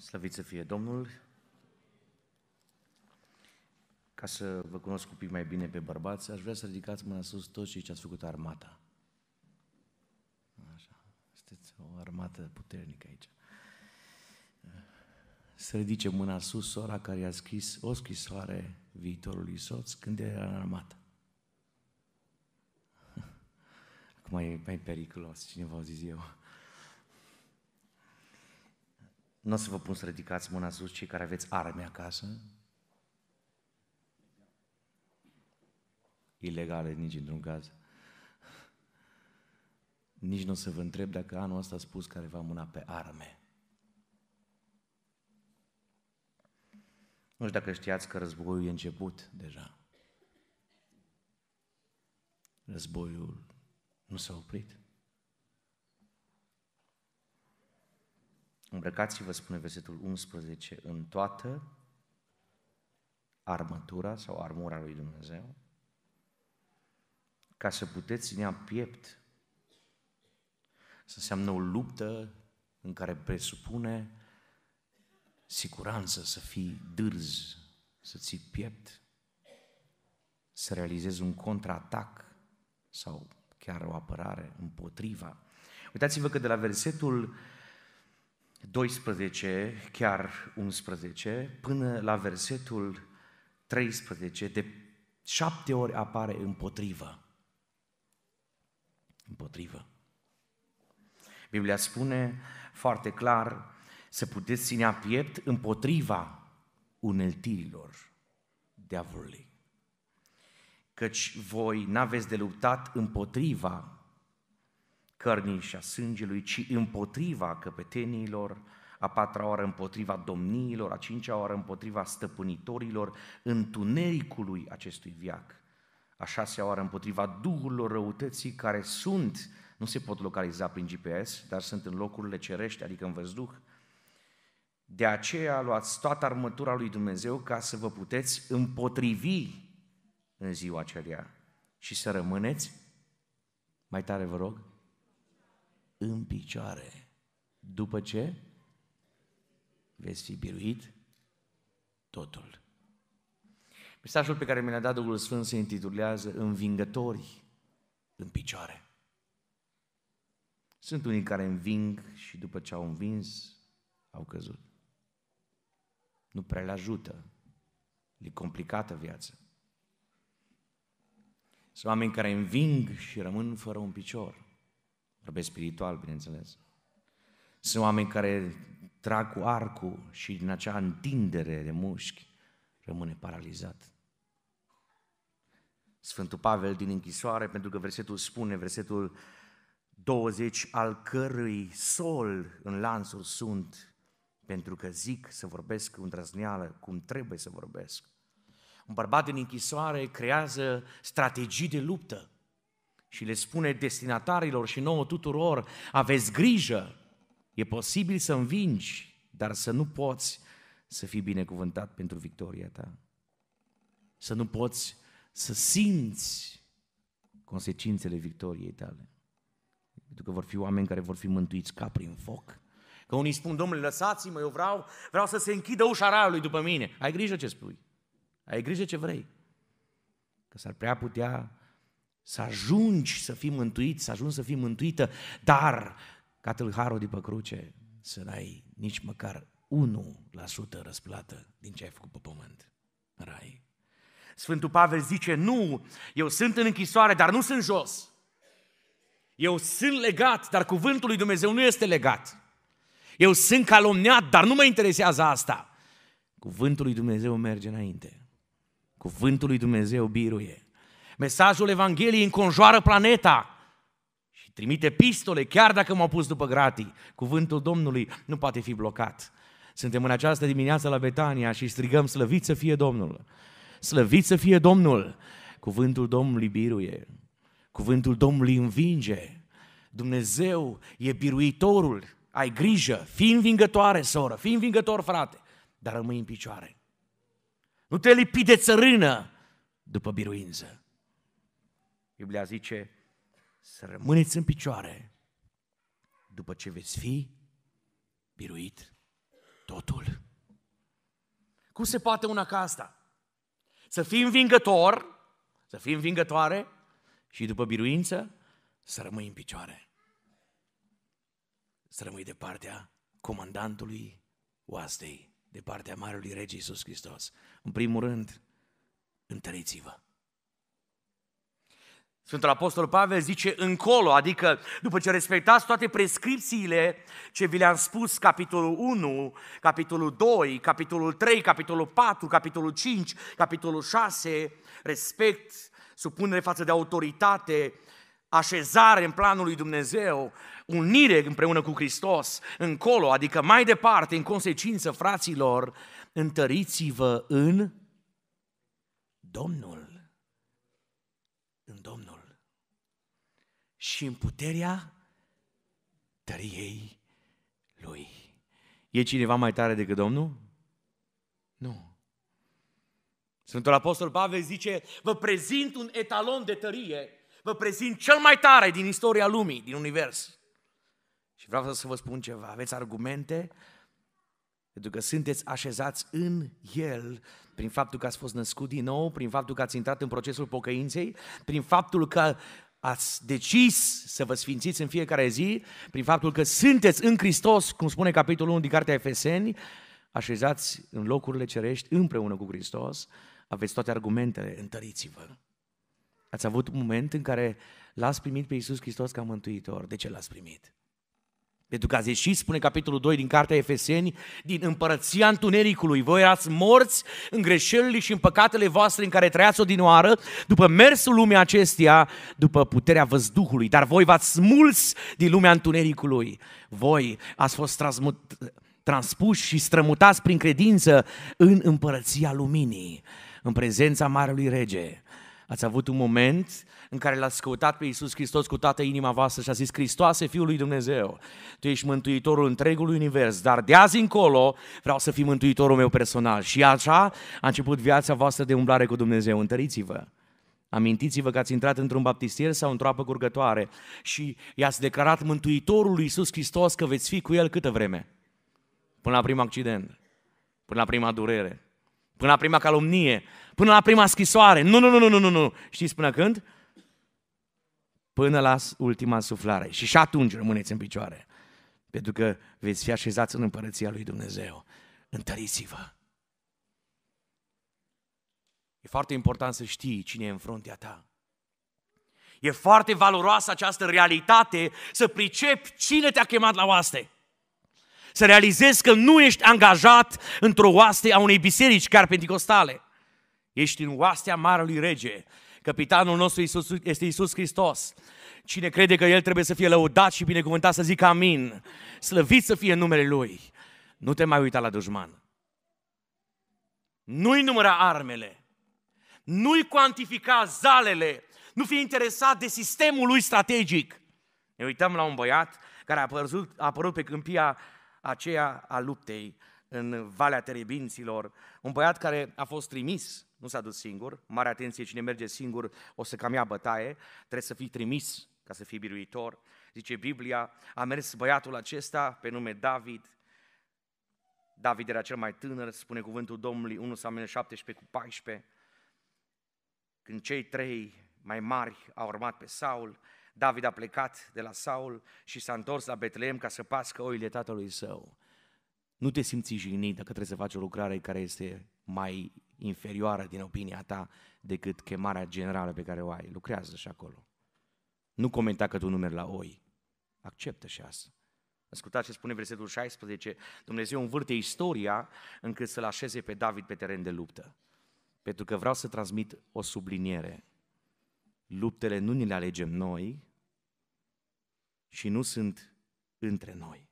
Slăvit să fie Domnul! Ca să vă cunosc un pic mai bine pe bărbați, aș vrea să ridicați mâna sus toți cei ce ați făcut armata. Așa, sunteți o armată puternică aici. Să ridice mâna sus sora care i-a scris o scrisoare viitorului soț când era în armată. Acum e mai periculos, cineva a zis eu. nu o să vă pun să ridicați mâna sus cei care aveți arme acasă. Ilegale nici într-un caz. Nici nu o să vă întreb dacă anul ăsta a spus va mâna pe arme. Nu știu dacă știați că războiul e început deja. Războiul nu s-a oprit. Îmbrăcați-vă, spune versetul 11, în toată armătura sau armura lui Dumnezeu, ca să puteți ținea piept. Să înseamnă o luptă în care presupune siguranță, să fii dârz, să ții piept, să realizezi un contraatac sau chiar o apărare împotriva. Uitați-vă că de la versetul 12, chiar 11, până la versetul 13, de șapte ori apare împotrivă. Împotrivă. Biblia spune foarte clar să puteți ținea piept împotriva uneltirilor diavolului. Căci voi n-aveți de luptat împotriva cărnii și a sângelui, ci împotriva căpeteniilor, a patra oară împotriva domniilor, a cincea oară împotriva stăpânitorilor, întunericului acestui viac, a șasea oară împotriva duhurilor răutății care sunt, nu se pot localiza prin GPS, dar sunt în locurile cerești, adică în văzduh, de aceea luați toată armătura lui Dumnezeu ca să vă puteți împotrivi în ziua aceea și să rămâneți, mai tare vă rog, în picioare. După ce veți fi biruit totul. Mesajul pe care mi l-a dat Duhul Sfânt se intitulează Învingători în picioare. Sunt unii care înving și după ce au învins, au căzut. Nu prea le ajută. E complicată viața. Sunt oameni care înving și rămân fără un picior. Vorbesc spiritual, bineînțeles. Sunt oameni care trag cu arcul și din acea întindere de mușchi rămâne paralizat. Sfântul Pavel din închisoare, pentru că versetul spune, versetul 20, al cărui sol în lansuri sunt, pentru că zic să vorbesc cu îndrăzneală, cum trebuie să vorbesc. Un bărbat din închisoare creează strategii de luptă și le spune destinatarilor și nouă tuturor, aveți grijă, e posibil să învingi, dar să nu poți să fii binecuvântat pentru victoria ta. Să nu poți să simți consecințele victoriei tale. Pentru că vor fi oameni care vor fi mântuiți ca prin foc. Că unii spun, domnule, lăsați-mă, eu vreau, vreau să se închidă ușa raiului după mine. Ai grijă ce spui. Ai grijă ce vrei. Că s-ar prea putea să ajungi să fii mântuit, să ajungi să fii mântuită, dar ca tâlharul de pe cruce să n-ai nici măcar 1% răsplată din ce ai făcut pe pământ în rai. Sfântul Pavel zice, nu, eu sunt în închisoare, dar nu sunt jos. Eu sunt legat, dar cuvântul lui Dumnezeu nu este legat. Eu sunt calomniat, dar nu mă interesează asta. Cuvântul lui Dumnezeu merge înainte. Cuvântul lui Dumnezeu biruie. Mesajul Evangheliei înconjoară planeta și trimite pistole, chiar dacă m-au pus după gratii. Cuvântul Domnului nu poate fi blocat. Suntem în această dimineață la Betania și strigăm slăvit să fie Domnul. Slăvit să fie Domnul. Cuvântul Domnului biruie. Cuvântul Domnului învinge. Dumnezeu e biruitorul. Ai grijă, fii învingătoare, soră, fii învingător, frate, dar rămâi în picioare. Nu te lipi de țărână după biruință. Biblia zice să rămâneți în picioare după ce veți fi biruit totul. Cum se poate una ca asta? Să fii învingător, să fii învingătoare și după biruință să rămâi în picioare. Să rămâi de partea comandantului oastei, de partea Marelui Rege Iisus Hristos. În primul rând, întăriți-vă. Sfântul Apostol Pavel zice încolo, adică după ce respectați toate prescripțiile ce vi le-am spus, capitolul 1, capitolul 2, capitolul 3, capitolul 4, capitolul 5, capitolul 6, respect, supunere față de autoritate, așezare în planul lui Dumnezeu, unire împreună cu Hristos, încolo, adică mai departe, în consecință, fraților, întăriți-vă în Domnul. În Domnul și în puterea tăriei lui. E cineva mai tare decât Domnul? Nu. Sfântul Apostol Pavel zice, vă prezint un etalon de tărie, vă prezint cel mai tare din istoria lumii, din univers. Și vreau să vă spun ceva, aveți argumente? Pentru că sunteți așezați în El prin faptul că ați fost născut din nou, prin faptul că ați intrat în procesul pocăinței, prin faptul că ați decis să vă sfințiți în fiecare zi prin faptul că sunteți în Hristos, cum spune capitolul 1 din Cartea Efeseni, așezați în locurile cerești împreună cu Hristos, aveți toate argumentele, întăriți-vă. Ați avut un moment în care l-ați primit pe Iisus Hristos ca Mântuitor. De ce l-ați primit? Pentru că a zis și spune capitolul 2 din Cartea Efeseni, din împărăția întunericului, voi erați morți în greșelile și în păcatele voastre în care trăiați odinoară, după mersul lumii acesteia, după puterea văzduhului, dar voi v-ați smulți din lumea întunericului. Voi ați fost transmut, transpuși și strămutați prin credință în împărăția luminii, în prezența Marelui Rege. Ați avut un moment în care l-ați căutat pe Iisus Hristos cu toată inima voastră și a zis, Hristoase, Fiul lui Dumnezeu, Tu ești Mântuitorul întregului univers, dar de azi încolo vreau să fii Mântuitorul meu personal. Și așa a început viața voastră de umblare cu Dumnezeu. Întăriți-vă! Amintiți-vă că ați intrat într-un baptistier sau într-o apă curgătoare și i-ați declarat Mântuitorul lui Iisus Hristos că veți fi cu El câtă vreme? Până la primul accident, până la prima durere, până la prima calomnie, până la prima scrisoare. Nu, nu, nu, nu, nu, nu. Știți până când? Până la ultima suflare. Și și atunci rămâneți în picioare. Pentru că veți fi așezați în împărăția lui Dumnezeu. Întăriți-vă. E foarte important să știi cine e în fruntea ta. E foarte valoroasă această realitate să pricepi cine te-a chemat la oaste. Să realizezi că nu ești angajat într-o oaste a unei biserici chiar pentecostale. Ești în oastea Marelui Rege. Capitanul nostru Iisus, este Isus Hristos. Cine crede că El trebuie să fie lăudat și binecuvântat să zică amin. Slăvit să fie numele Lui. Nu te mai uita la dușman. Nu-i număra armele. Nu-i cuantifica zalele. Nu fi interesat de sistemul lui strategic. Ne uităm la un băiat care a apărut, a apărut pe câmpia aceea a luptei în Valea Terebinților, un băiat care a fost trimis, nu s-a dus singur, mare atenție, cine merge singur o să cam ia bătaie, trebuie să fii trimis ca să fii biruitor. Zice Biblia, a mers băiatul acesta pe nume David, David era cel mai tânăr, spune cuvântul Domnului 1 Samuel 17 cu 14, când cei trei mai mari au urmat pe Saul, David a plecat de la Saul și s-a întors la Betleem ca să pască oile tatălui său. Nu te simți jignit dacă trebuie să faci o lucrare care este mai inferioară din opinia ta decât chemarea generală pe care o ai. Lucrează și acolo. Nu comenta că tu numeri la oi. Acceptă și asta. Ascultați ce spune versetul 16. Dumnezeu învârte istoria încât să-l așeze pe David pe teren de luptă. Pentru că vreau să transmit o subliniere. Luptele nu ni le alegem noi, și nu sunt între noi.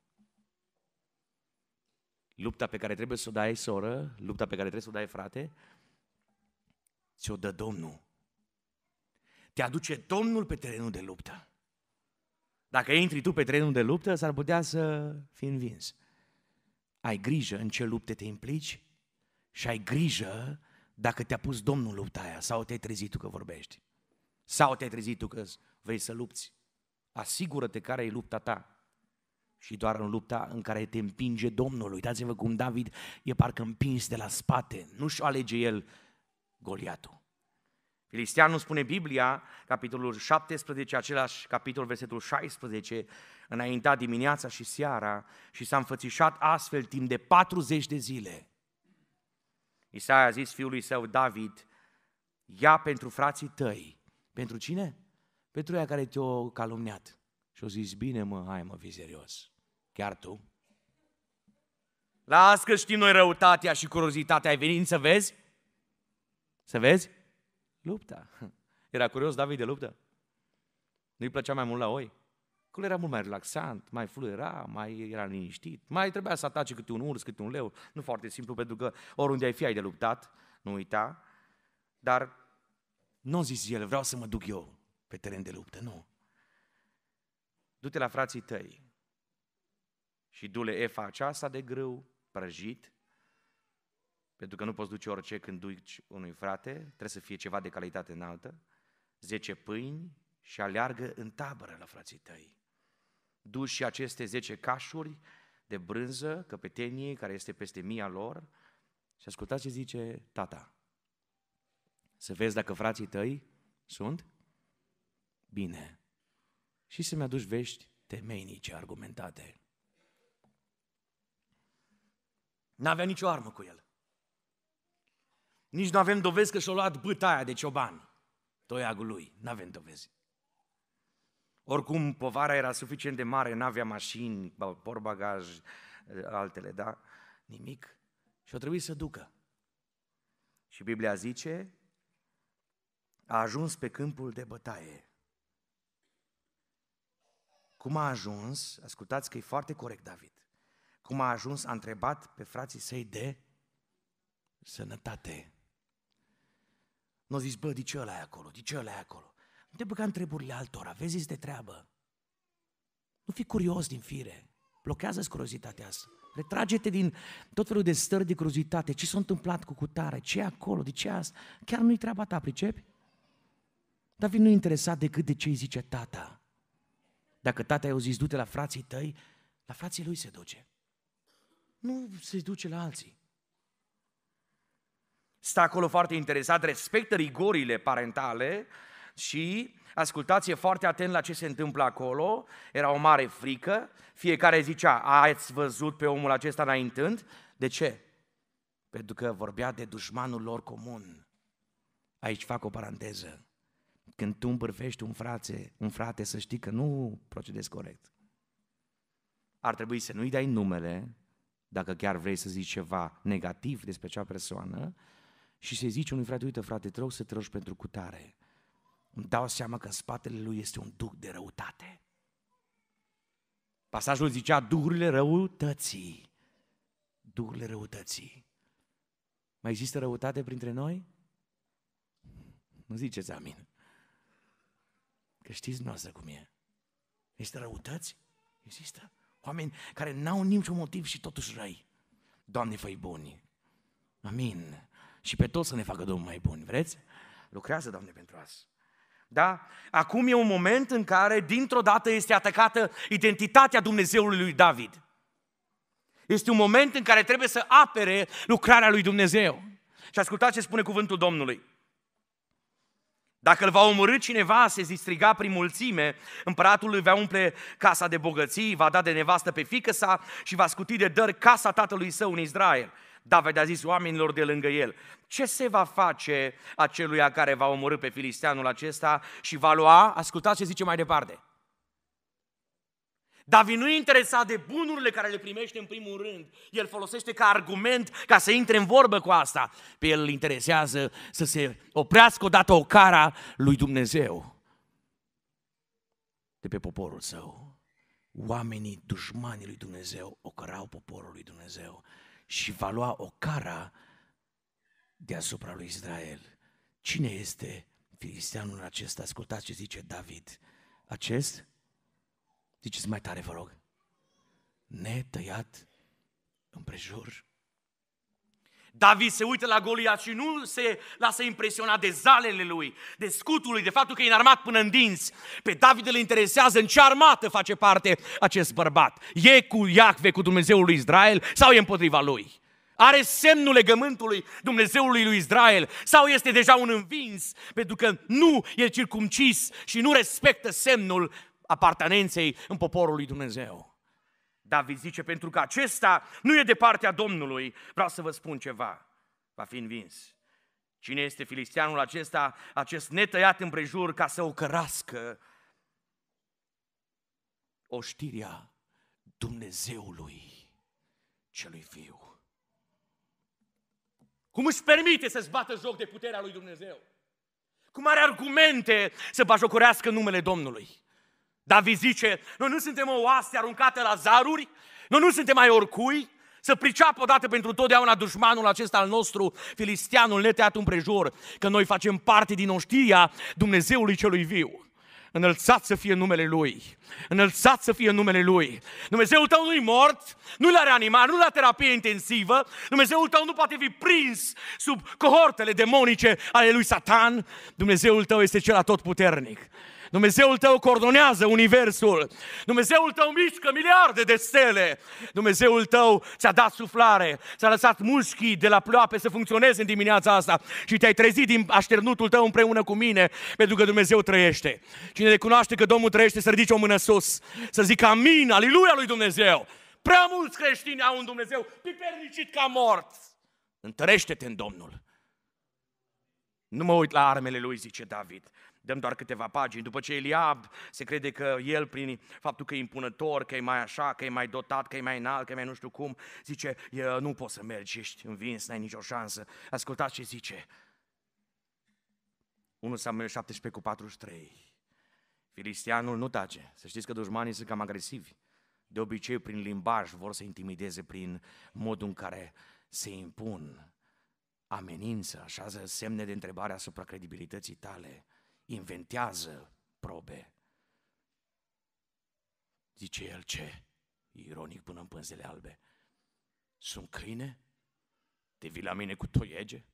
Lupta pe care trebuie să o dai, soră, lupta pe care trebuie să o dai, frate, ți-o dă Domnul. Te aduce Domnul pe terenul de luptă. Dacă intri tu pe terenul de luptă, s-ar putea să fii învins. Ai grijă în ce lupte te implici și ai grijă dacă te-a pus Domnul lupta aia sau te-ai trezit tu că vorbești. Sau te-ai trezit tu că vrei să lupți asigură-te care e lupta ta și doar în lupta în care te împinge Domnul. Uitați-vă cum David e parcă împins de la spate, nu-și alege el Goliatul. Filisteanul spune Biblia, capitolul 17, același capitol, versetul 16, înaintea dimineața și seara și s-a înfățișat astfel timp de 40 de zile. Isaia a zis fiului său David, ia pentru frații tăi. Pentru cine? pentru ea care te-o calumniat. Și o zis, bine mă, hai mă, fii serios. Chiar tu? Las că știm noi răutatea și curiozitatea. Ai venit să vezi? Să vezi? Lupta. Era curios David de luptă? Nu-i plăcea mai mult la oi? Acolo era mult mai relaxant, mai fluiera, mai era liniștit. Mai trebuia să atace câte un urs, câte un leu. Nu foarte simplu, pentru că oriunde ai fi ai de luptat, nu uita. Dar nu zis el, vreau să mă duc eu pe teren de luptă, nu. Du-te la frații tăi și du-le efa aceasta de grâu, prăjit, pentru că nu poți duce orice când duci unui frate, trebuie să fie ceva de calitate înaltă, zece pâini și aleargă în tabără la frații tăi. Du și aceste zece cașuri de brânză, căpetenie, care este peste mia lor, și ascultați ce zice tata. Să vezi dacă frații tăi sunt bine și să-mi aduci vești temeinice argumentate. N-avea nicio armă cu el. Nici nu avem dovezi că și-a luat bătaia de cioban, toiagul lui. N-avem dovezi. Oricum, povara era suficient de mare, n-avea mașini, porbagaj, altele, da? Nimic. Și o trebuie să ducă. Și Biblia zice, a ajuns pe câmpul de bătaie cum a ajuns, ascultați că e foarte corect David, cum a ajuns, a întrebat pe frații săi de sănătate. Nu n-o zici, bă, de ce ăla e acolo, de ce ăla e acolo? Nu te băga întrebările altora, vezi de treabă. Nu fi curios din fire, blochează-ți curiozitatea asta. Retrage-te din tot felul de stări de curiozitate. Ce s-a întâmplat cu cutare? Ce e acolo? De ce asta? Chiar nu-i treaba ta, pricepi? David nu e interesat decât de ce îi zice tata. Dacă tata i-a zis, du-te la frații tăi, la frații lui se duce. Nu se duce la alții. Stă acolo foarte interesat, respectă rigorile parentale și ascultați foarte atent la ce se întâmplă acolo. Era o mare frică, fiecare zicea, ați văzut pe omul acesta înaintând? De ce? Pentru că vorbea de dușmanul lor comun. Aici fac o paranteză. Când tu împărfești un frate, un frate să știi că nu procedezi corect. Ar trebui să nu-i dai numele, dacă chiar vrei să zici ceva negativ despre acea persoană, și să-i zici unui frate, uite frate, trebuie să rogi pentru cutare. Îmi dau seama că în spatele lui este un duc de răutate. Pasajul zicea duhurile răutății. Duhurile răutății. Mai există răutate printre noi? Nu ziceți amin. Că știți noastră cum e. Există răutăți? Există. Oameni care n-au niciun motiv și totuși răi. Doamne, fă buni. Amin. Și pe toți să ne facă Domnul mai buni, vreți? Lucrează, Doamne, pentru asta. Da? Acum e un moment în care dintr-o dată este atacată identitatea Dumnezeului lui David. Este un moment în care trebuie să apere lucrarea lui Dumnezeu. Și ascultați ce spune cuvântul Domnului. Dacă îl va omorâ cineva, se zistriga prin mulțime, împăratul îi va umple casa de bogății, va da de nevastă pe fică sa și va scuti de dări casa tatălui său în Israel. David a zis oamenilor de lângă el, ce se va face aceluia care va omorâ pe filisteanul acesta și va lua, ascultați ce zice mai departe, David nu e interesat de bunurile care le primește în primul rând. El folosește ca argument ca să intre în vorbă cu asta. Pe el îl interesează să se oprească odată o cara lui Dumnezeu de pe poporul său. Oamenii dușmanii lui Dumnezeu ocărau poporul lui Dumnezeu și va lua o cara deasupra lui Israel. Cine este filisteanul acesta? Ascultați ce zice David. Acest Ziceți mai tare, vă rog. Netăiat împrejur. David se uită la Goliat și nu se lasă impresionat de zalele lui, de scutul lui, de faptul că e înarmat până în dinți. Pe David îl interesează în ce armată face parte acest bărbat. E cu Iacve, cu Dumnezeul lui Israel sau e împotriva lui? Are semnul legământului Dumnezeului lui Israel sau este deja un învins pentru că nu e circumcis și nu respectă semnul apartenenței în poporul lui Dumnezeu. David zice, pentru că acesta nu e de partea Domnului, vreau să vă spun ceva, va fi învins. Cine este filisteanul acesta, acest netăiat împrejur ca să o cărască oștirea Dumnezeului celui viu. Cum își permite să-ți bată joc de puterea lui Dumnezeu? Cum are argumente să bajocorească numele Domnului? David zice, noi nu suntem o oaste aruncată la zaruri, noi nu suntem mai oricui, să priceapă odată pentru totdeauna dușmanul acesta al nostru, filistianul neteat împrejur, că noi facem parte din oștiria Dumnezeului celui viu. Înălțat să fie numele Lui. Înălțat să fie numele Lui. Dumnezeul tău nu-i mort, nu-i la reanimare, nu la terapie intensivă. Dumnezeul tău nu poate fi prins sub cohortele demonice ale lui Satan. Dumnezeul tău este cel atotputernic. puternic. Dumnezeul tău coordonează universul. Dumnezeul tău mișcă miliarde de stele. Dumnezeul tău ți-a dat suflare, ți-a lăsat mușchii de la ploape să funcționeze în dimineața asta și te-ai trezit din așternutul tău împreună cu mine, pentru că Dumnezeu trăiește. Cine cunoaște că Domnul trăiește, să ridice o mână sus, să zică amin, aliluia lui Dumnezeu. Prea mulți creștini au un Dumnezeu pipernicit ca mort. Întărește-te în Domnul. Nu mă uit la armele lui, zice David, Dăm doar câteva pagini. După ce Eliab se crede că el, prin faptul că e impunător, că e mai așa, că e mai dotat, că e mai înalt, că e mai nu știu cum, zice, nu poți să mergi, ești învins, n-ai nicio șansă. Ascultați ce zice. 1 Samuel 17 cu 43. Filistianul nu tace. Să știți că dușmanii sunt cam agresivi. De obicei, prin limbaj, vor să intimideze prin modul în care se impun, amenință, așa semne de întrebare asupra credibilității tale inventează probe. Zice el ce? Ironic până în pânzele albe. Sunt câine? Te vii la mine cu toiege?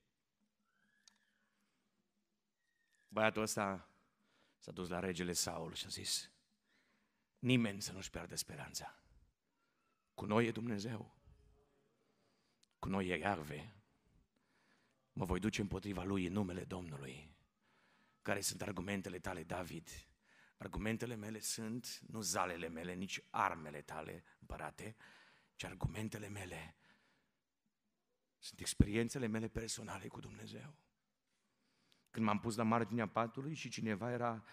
Băiatul ăsta s-a dus la regele Saul și a zis, nimeni să nu-și pierde speranța. Cu noi e Dumnezeu. Cu noi e Iarve. Mă voi duce împotriva lui în numele Domnului. Care sunt argumentele tale, David? Argumentele mele sunt nu zalele mele, nici armele tale, împărate, ci argumentele mele sunt experiențele mele personale cu Dumnezeu. Când m-am pus la marginea patului și cineva era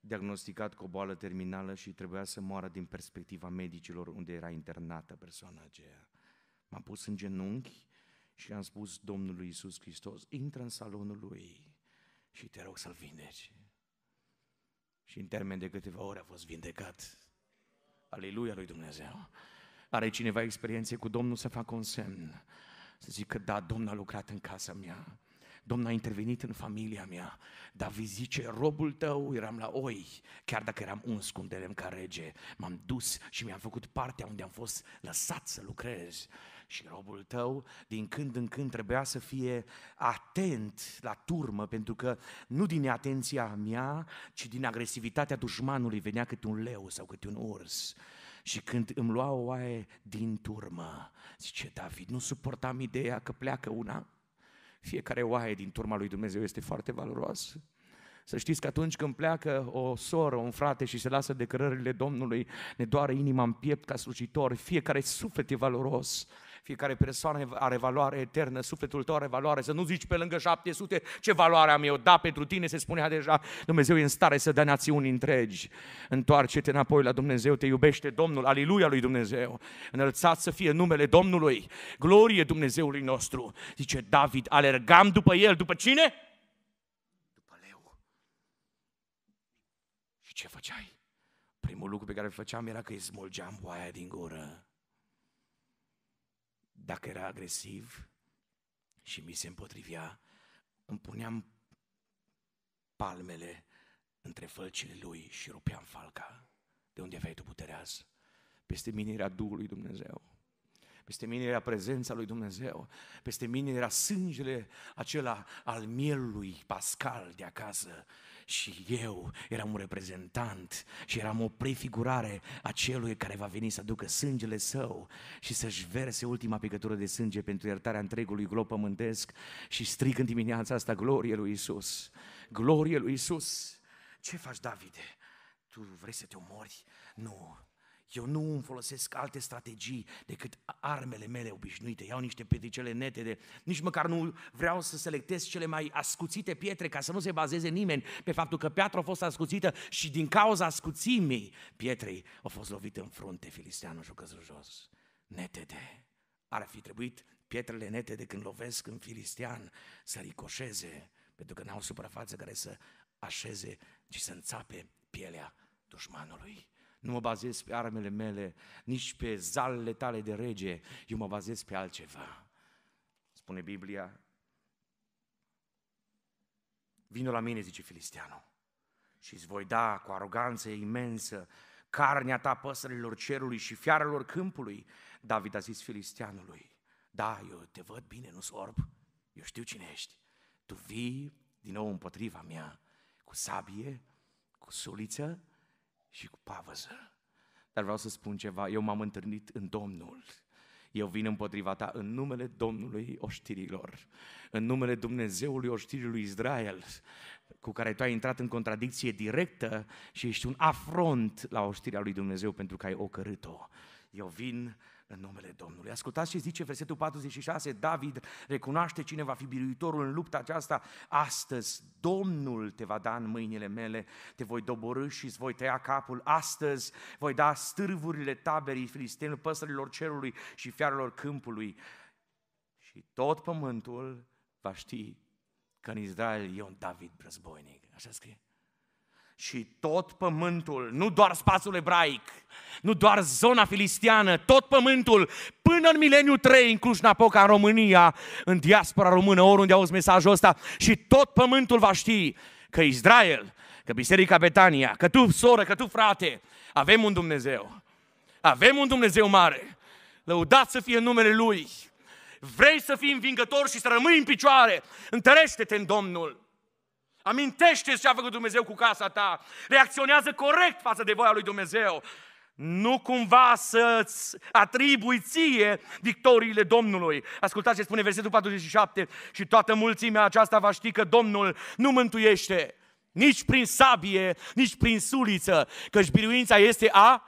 diagnosticat cu o boală terminală și trebuia să moară din perspectiva medicilor unde era internată persoana aceea. M-am pus în genunchi și am spus Domnului Isus Hristos, intră în salonul lui și te rog să-l vindeci. Și în termen de câteva ore a fost vindecat. Aleluia lui Dumnezeu. Are cineva experiențe cu Domnul să facă un semn. Să zic că da, Domnul a lucrat în casa mea. Domnul a intervenit în familia mea. David zice, robul tău eram la oi, chiar dacă eram un cu un ca rege. M-am dus și mi-am făcut partea unde am fost lăsat să lucrez. Și robul tău, din când în când, trebuia să fie atent la turmă, pentru că nu din atenția mea, ci din agresivitatea dușmanului venea câte un leu sau câte un urs. Și când îmi lua o oaie din turmă, zice David, nu suportam ideea că pleacă una. Fiecare oaie din turma lui Dumnezeu este foarte valoroasă. Să știți că atunci când pleacă o soră, un frate și se lasă de cărările Domnului, ne doare inima în piept ca slujitor, fiecare suflet e valoros fiecare persoană are valoare eternă, sufletul tău are valoare. Să nu zici pe lângă 700 ce valoare am eu. Da, pentru tine se spunea deja, Dumnezeu e în stare să dea națiuni întregi. Întoarce-te înapoi la Dumnezeu, te iubește Domnul, aliluia lui Dumnezeu. Înălțat să fie numele Domnului, glorie Dumnezeului nostru. Zice David, alergam după el, după cine? După leu. Și ce făceai? Primul lucru pe care îl făceam era că îi smulgeam oaia din gură dacă era agresiv și mi se împotrivea, îmi puneam palmele între fălcile lui și rupeam falca. De unde aveai tu puterea azi? Peste mine era Duhul lui Dumnezeu. Peste mine era prezența lui Dumnezeu. Peste mine era sângele acela al mielului Pascal de acasă și eu eram un reprezentant și eram o prefigurare a celui care va veni să ducă sângele său și să-și verse ultima picătură de sânge pentru iertarea întregului glob pământesc și strig în dimineața asta glorie lui Isus. Glorie lui Isus. Ce faci, Davide? Tu vrei să te omori? Nu, eu nu îmi folosesc alte strategii decât armele mele obișnuite. Iau niște pietricele nete de... Nici măcar nu vreau să selectez cele mai ascuțite pietre ca să nu se bazeze nimeni pe faptul că Piatra a fost ascuțită și din cauza ascuțimii pietrei a fost lovit în frunte filisteanul și jos. Netede. Ar fi trebuit pietrele netede când lovesc în filistean să ricoșeze, pentru că n-au suprafață care să așeze, și să înțape pielea dușmanului. Nu mă bazez pe armele mele, nici pe zalele tale de rege, eu mă bazez pe altceva. Spune Biblia. Vino la mine, zice Filisteanu, și îți voi da cu aroganță imensă carnea ta păsărilor cerului și fiarelor câmpului. David a zis filisteanului, da, eu te văd bine, nu sorb, eu știu cine ești. Tu vii din nou împotriva mea cu sabie, cu suliță și cu pavăză. Dar vreau să spun ceva, eu m-am întâlnit în Domnul. Eu vin împotriva ta în numele Domnului oștirilor, în numele Dumnezeului oștirilor Israel, cu care tu ai intrat în contradicție directă și ești un afront la oștirea lui Dumnezeu pentru că ai ocărât-o. Eu vin în numele Domnului. Ascultați ce zice versetul 46, David recunoaște cine va fi biruitorul în lupta aceasta. Astăzi Domnul te va da în mâinile mele, te voi doborâ și îți voi tăia capul. Astăzi voi da stârvurile taberii filistenilor, păsărilor cerului și fiarelor câmpului. Și tot pământul va ști că în Israel e un David războinic. Așa scrie și tot pământul, nu doar spațiul ebraic, nu doar zona filistiană, tot pământul, până în mileniu 3 în Cluj-Napoca, în România, în diaspora română, oriunde auzi mesajul ăsta, și tot pământul va ști că Israel, că Biserica Betania, că tu, soră, că tu, frate, avem un Dumnezeu. Avem un Dumnezeu mare. Lăudați să fie numele Lui. Vrei să fii învingător și să rămâi în picioare. Întărește-te în Domnul. Amintește ce a făcut Dumnezeu cu casa ta. Reacționează corect față de voia lui Dumnezeu. Nu cumva să-ți atribui ție victoriile Domnului. Ascultați ce spune versetul 47. Și toată mulțimea aceasta va ști că Domnul nu mântuiește nici prin sabie, nici prin suliță, căci biruința este a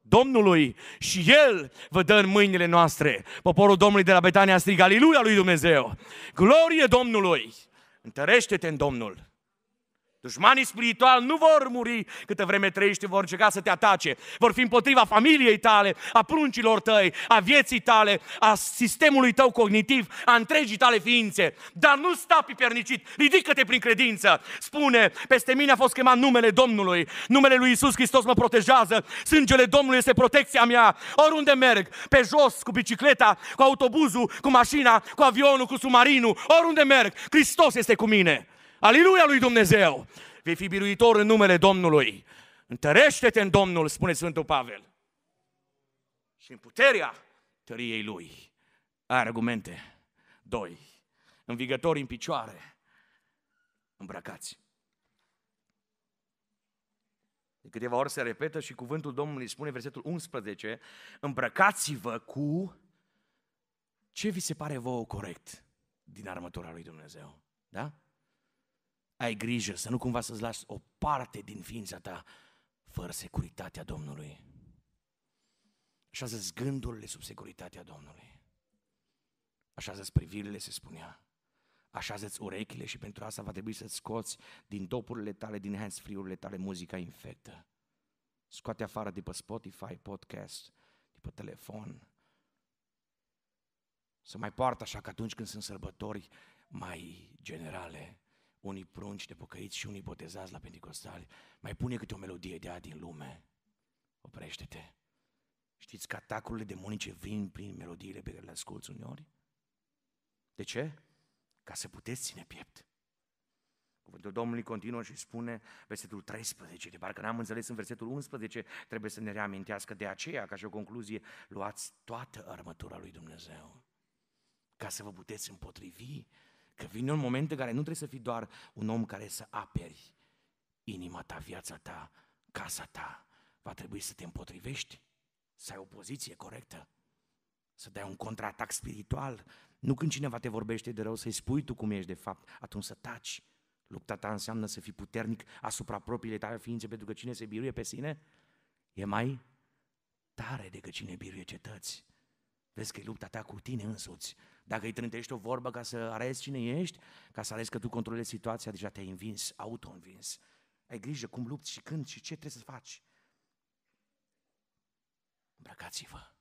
Domnului și El vă dă în mâinile noastre. Poporul Domnului de la Betania strigă, Aliluia lui Dumnezeu! Glorie Domnului! Întărește-te în Domnul Dușmanii spirituali nu vor muri câtă vreme trăiești, vor încerca să te atace. Vor fi împotriva familiei tale, a pruncilor tăi, a vieții tale, a sistemului tău cognitiv, a întregii tale ființe. Dar nu sta pipernicit, ridică-te prin credință. Spune, peste mine a fost chemat numele Domnului, numele lui Isus Hristos mă protejează, sângele Domnului este protecția mea. Oriunde merg, pe jos, cu bicicleta, cu autobuzul, cu mașina, cu avionul, cu submarinul, oriunde merg, Hristos este cu mine. Aleluia lui Dumnezeu! Vei fi biruitor în numele Domnului. Întărește-te în Domnul, spune Sfântul Pavel. Și în puterea tăriei lui. Ai argumente. Doi. Învigători în picioare. Îmbrăcați. De câteva ori se repetă și cuvântul Domnului spune, versetul 11, îmbrăcați-vă cu ce vi se pare vouă corect din armătura lui Dumnezeu. Da? ai grijă să nu cumva să-ți lași o parte din ființa ta fără securitatea Domnului. Așa zis gândurile sub securitatea Domnului. Așa zis privirile, se spunea. Așa zis urechile și pentru asta va trebui să-ți scoți din topurile tale, din handsfree-urile tale, muzica infectă. Scoate afară de pe Spotify, podcast, de pe telefon. Să mai poartă așa că atunci când sunt sărbători mai generale, unii prunci de pocăiți și unii botezați la pentecostali, mai pune câte o melodie de a din lume. Oprește-te. Știți că atacurile demonice vin prin melodiile pe care le asculți uneori? De ce? Ca să puteți ține piept. Cuvântul Domnului continuă și spune versetul 13, de parcă n-am înțeles în versetul 11, trebuie să ne reamintească de aceea, ca și o concluzie, luați toată armătura lui Dumnezeu ca să vă puteți împotrivi Că vine un moment în care nu trebuie să fii doar un om care să aperi inima ta, viața ta, casa ta. Va trebui să te împotrivești, să ai o poziție corectă, să dai un contraatac spiritual. Nu când cineva te vorbește de rău să-i spui tu cum ești de fapt, atunci să taci. Lupta ta înseamnă să fii puternic asupra propriile tale ființe, pentru că cine se biruie pe sine e mai tare decât cine biruie cetăți. Vezi că e lupta ta cu tine însuți. Dacă îi trântești o vorbă ca să arăți cine ești, ca să arăți că tu controlezi situația, deja te-ai învins, auto-învins. Ai grijă cum lupți și când și ce trebuie să faci. Îmbrăcați-vă.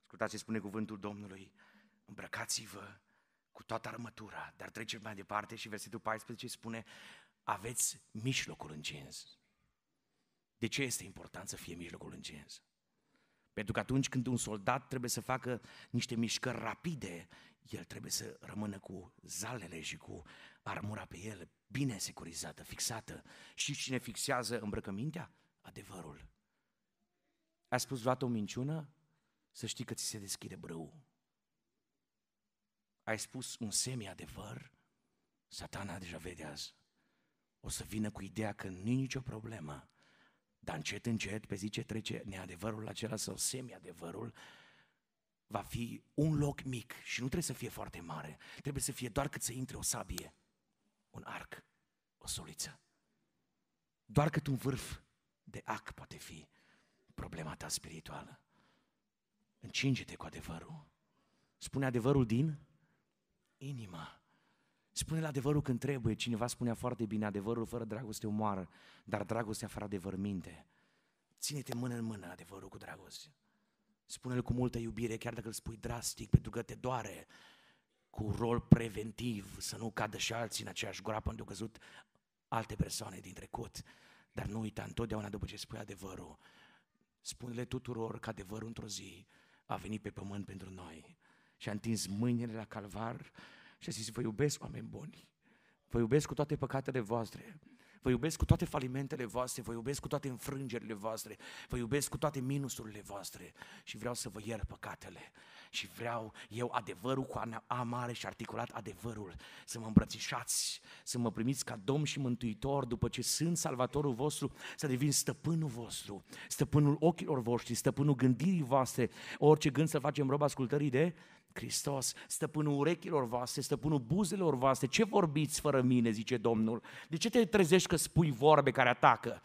Ascultați ce spune cuvântul Domnului. Îmbrăcați-vă cu toată armătura. Dar trecem mai departe și versetul 14 spune aveți mijlocul încins. De ce este important să fie mijlocul încins? Pentru că atunci când un soldat trebuie să facă niște mișcări rapide, el trebuie să rămână cu zalele și cu armura pe el, bine securizată, fixată. Și cine fixează îmbrăcămintea? Adevărul. Ai spus vreodată o minciună? Să știi că ți se deschide brâu. Ai spus un semi-adevăr? Satana deja vede azi. O să vină cu ideea că nu e nicio problemă dar încet, încet, pe zi ce trece neadevărul acela sau semi-adevărul, va fi un loc mic și nu trebuie să fie foarte mare. Trebuie să fie doar cât să intre o sabie, un arc, o soliță. Doar cât un vârf de ac poate fi problema ta spirituală. Încinge-te cu adevărul. Spune adevărul din inima. Spune-l adevărul când trebuie. Cineva spunea foarte bine, adevărul fără dragoste omoară, dar dragostea fără adevăr minte. Ține-te mână în mână adevărul cu dragoste. Spune-l cu multă iubire, chiar dacă îl spui drastic, pentru că te doare, cu rol preventiv, să nu cadă și alții în aceeași groapă, pentru că căzut alte persoane din trecut. Dar nu uita, întotdeauna după ce spui adevărul, spune-le tuturor că adevărul într-o zi a venit pe pământ pentru noi și a întins mâinile la calvar și a zis, vă iubesc oameni buni, vă iubesc cu toate păcatele voastre, vă iubesc cu toate falimentele voastre, vă iubesc cu toate înfrângerile voastre, vă iubesc cu toate minusurile voastre și vreau să vă iert păcatele și vreau eu adevărul cu A mare și articulat adevărul, să mă îmbrățișați, să mă primiți ca Domn și Mântuitor după ce sunt Salvatorul vostru, să devin stăpânul vostru, stăpânul ochilor voștri, stăpânul gândirii voastre, orice gând să facem rob ascultării de Hristos, stăpânul urechilor voastre, stăpânul buzelor voastre, ce vorbiți fără mine, zice Domnul? De ce te trezești că spui vorbe care atacă,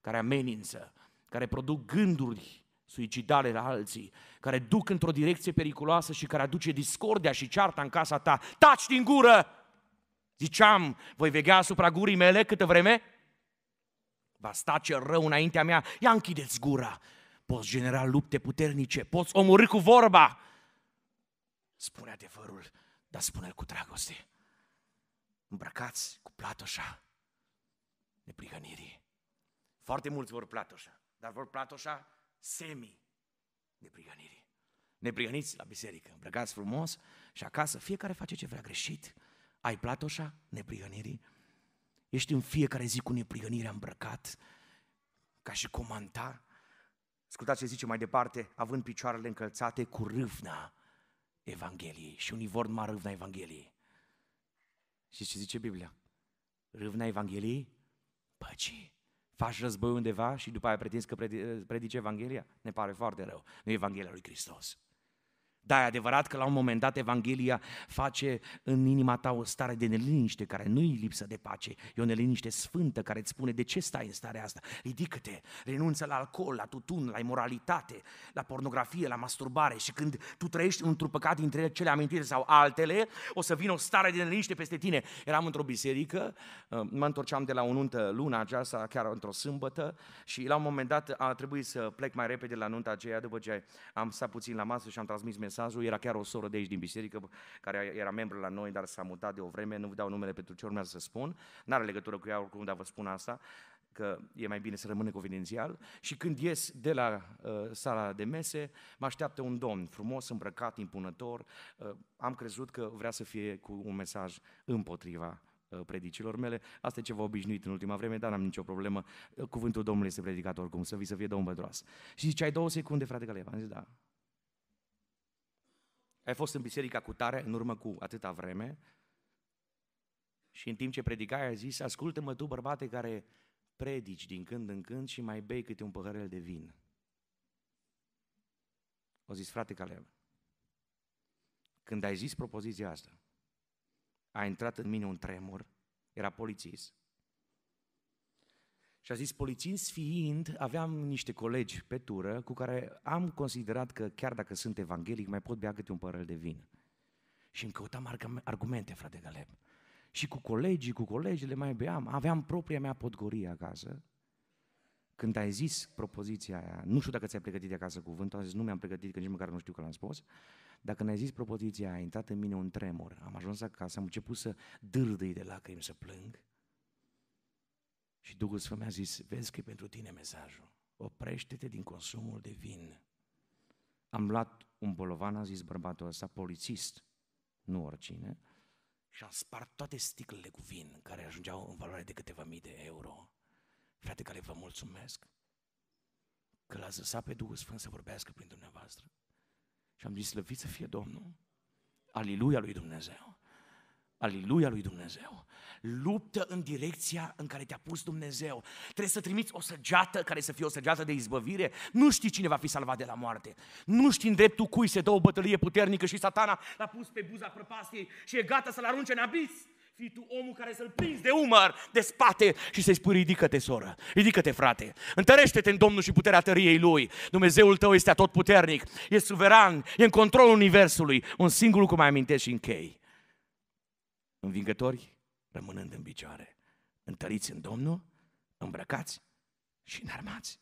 care amenință, care produc gânduri suicidale, la alții, care duc într-o direcție periculoasă și care aduce discordia și cearta în casa ta. Taci din gură! Ziceam, voi vegea asupra gurii mele câtă vreme? Va sta ce rău înaintea mea, ia închideți gura! Poți genera lupte puternice, poți omorâ cu vorba! Spune adevărul, dar spune-l cu dragoste. Îmbrăcați cu platoșa neprihănirii. Foarte mulți vor platoșa, dar vor platoșa semi neprihănirii. Neprihăniți la biserică, îmbrăcați frumos și acasă, fiecare face ce vrea greșit. Ai platoșa neprihănirii? Ești în fiecare zi cu neprihănirea îmbrăcat, ca și comanta. Ascultați ce zice mai departe, având picioarele încălțate cu râvna Evangheliei și unii vor numai râvna Evangheliei. Și ce zice Biblia? Râvna Evangheliei? Păcii faci război undeva și după aia pretinzi că predici Evanghelia? Ne pare foarte rău. Nu e Evanghelia lui Hristos. Da, e adevărat că la un moment dat Evanghelia face în inima ta o stare de neliniște care nu-i lipsă de pace, e o neliniște sfântă care îți spune de ce stai în starea asta. Ridică-te, renunță la alcool, la tutun, la imoralitate, la pornografie, la masturbare și când tu trăiești într-un păcat dintre cele amintiri sau altele, o să vină o stare de neliniște peste tine. Eram într-o biserică, uh, mă întorceam de la o nuntă luna aceasta, chiar într-o sâmbătă și la un moment dat a trebuit să plec mai repede la nunta aceea după ce am stat puțin la masă și am transmis mesaj mesajul, era chiar o soră de aici din biserică, care era membru la noi, dar s-a mutat de o vreme, nu vă dau numele pentru ce urmează să spun, n-are legătură cu ea oricum, dar vă spun asta, că e mai bine să rămână confidențial, și când ies de la uh, sala de mese, mă așteaptă un domn frumos, îmbrăcat, impunător, uh, am crezut că vrea să fie cu un mesaj împotriva uh, predicilor mele. Asta e ceva obișnuit în ultima vreme, dar n-am nicio problemă. Uh, cuvântul Domnului este predicat oricum, să vi să fie Domnul Bădroas. Și zice, ai două secunde, frate Caleb. Am zis, da ai fost în biserica cu tare în urmă cu atâta vreme și în timp ce predicai ai zis, ascultă-mă tu bărbate care predici din când în când și mai bei câte un păhărel de vin. O zis, frate Caleb, când ai zis propoziția asta, a intrat în mine un tremur, era polițist, și a zis, poliținți fiind, aveam niște colegi pe tură cu care am considerat că chiar dacă sunt evanghelic, mai pot bea câte un părăl de vin. Și îmi căutam argumente, frate Galeb. Și cu colegii, cu colegile mai beam, aveam propria mea podgorie acasă. Când ai zis propoziția aia, nu știu dacă ți-ai pregătit de acasă cuvântul, am zis, nu mi-am pregătit, că nici măcar nu știu că l-am spus, dacă ne-ai zis propoziția aia, a intrat în mine un tremur, am ajuns acasă, am început să dârdâi de lacrimi, să plâng, și Duhul Sfânt mi-a zis, vezi că e pentru tine mesajul. Oprește-te din consumul de vin. Am luat un bolovan, a zis bărbatul ăsta, polițist, nu oricine, și am spart toate sticlele cu vin, care ajungeau în valoare de câteva mii de euro. Frate, care vă mulțumesc că l-ați lăsat pe Duhul Sfânt să vorbească prin dumneavoastră. Și am zis, slăvit să fie Domnul, aliluia lui Dumnezeu. Aliluia lui Dumnezeu. Luptă în direcția în care te-a pus Dumnezeu. Trebuie să trimiți o săgeată care să fie o săgeată de izbăvire. Nu știi cine va fi salvat de la moarte. Nu știi în dreptul cui se dă o bătălie puternică și satana l-a pus pe buza prăpastiei și e gata să-l arunce în abis. Fii tu omul care să-l prinzi de umăr, de spate și să-i spui, ridică-te, soră, ridică-te, frate, întărește-te în Domnul și puterea tăriei Lui. Dumnezeul tău este atotputernic, e suveran, e în controlul Universului. Un singur lucru mai amintești și închei învingători rămânând în picioare, întăriți în Domnul, îmbrăcați și înarmați.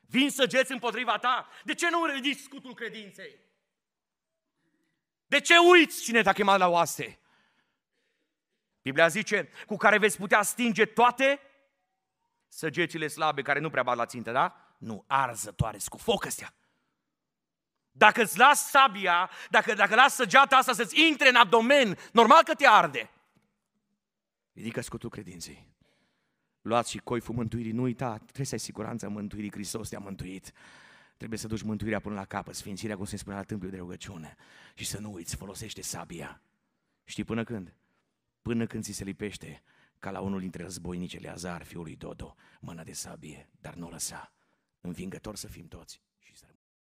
Vin săgeți împotriva ta. De ce nu ridici scutul credinței? De ce uiți cine te-a chemat la oaste? Biblia zice, cu care veți putea stinge toate săgețile slabe care nu prea bat la țintă, da? Nu, arzătoare, cu foc astea. Dacă îți las sabia, dacă, dacă las săgeata asta să-ți intre în abdomen, normal că te arde. Ridică scutul credinței. Luați și coiful mântuirii, nu uita, trebuie să ai siguranța mântuirii, Hristos te-a mântuit. Trebuie să duci mântuirea până la capăt, sfințirea, cum se spune la tâmplul de rugăciune. Și să nu uiți, folosește sabia. Știi până când? Până când ți se lipește, ca la unul dintre războinicele Azar, fiul lui Dodo, mâna de sabie, dar nu o lăsa. Învingător să fim toți.